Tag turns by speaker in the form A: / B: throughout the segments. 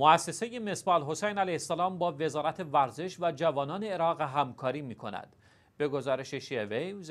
A: مؤسسه مصبال حسین علیه السلام با وزارت ورزش و جوانان عراق همکاری می کند. به گزارش شیوه ویوز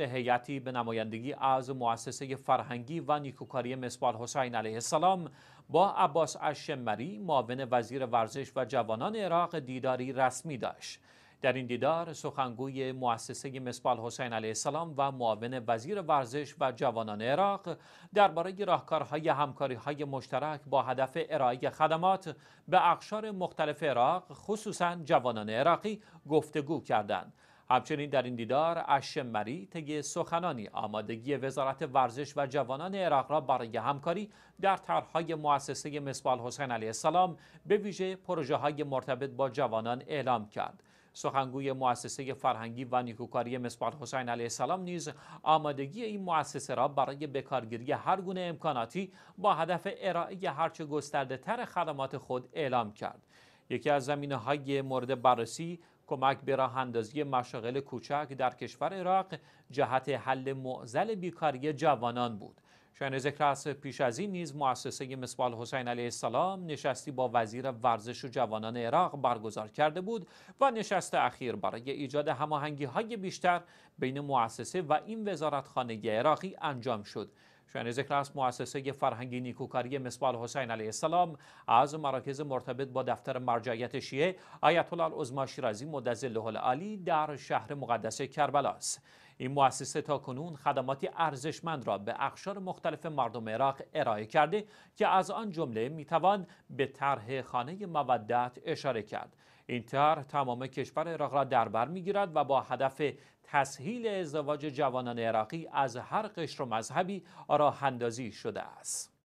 A: به نمایندگی از مؤسسه فرهنگی و نیکوکاری مسبال حسین علیه السلام با عباس اشمری معاون وزیر ورزش و جوانان عراق دیداری رسمی داشت. در این دیدار سخنگوی مؤسسه مصباح حسین علیه السلام و معاون وزیر ورزش و جوانان عراق درباره راهکارهای همکاری های مشترک با هدف ارائه خدمات به اقشار مختلف عراق خصوصا جوانان عراقی گفتگو کردند. همچنین در این دیدار اشمری طی سخنانی آمادگی وزارت ورزش و جوانان عراق را برای همکاری در طرحهای مؤسسه مصباح حسین علیه السلام به ویژه پروژه های مرتبط با جوانان اعلام کرد سخنگوی مؤسسه فرهنگی و نیکوکاری مصباح حسین علیه السلام نیز آمادگی این مؤسسه را برای بکارگیری هر گونه امکاناتی با هدف ارائه هرچه گسترده تر خدمات خود اعلام کرد یکی از زمینه های مورد بررسی کمک به راه اندازی مشاغل کوچک در کشور عراق جهت حل معضل بیکاری جوانان بود شاید ذکر است پیش از این نیز مؤسسه مسوال حسین علیه السلام نشستی با وزیر ورزش و جوانان عراق برگزار کرده بود و نشست اخیر برای ایجاد هماهنگی های بیشتر بین مؤسسه و این وزارتخانه عراقی انجام شد شاید ذکر است مؤسسه فرهنگی نیکوکاری مسوال حسین علیه السلام از مراکز مرتبط با دفتر مرجعیت شیعه آیت الله العظما شیرازی مدظله العالی در شهر مقدس کربلا است این مؤسسه تا کنون خدماتی ارزشمند را به اقشار مختلف مردم عراق ارائه کرده که از آن جمله میتوان به طرح خانه مودت اشاره کرد این طرح تمام کشور عراق را در بر میگیرد و با هدف تسهیل ازدواج جوانان عراقی از هر قشر و مذهبی راه شده است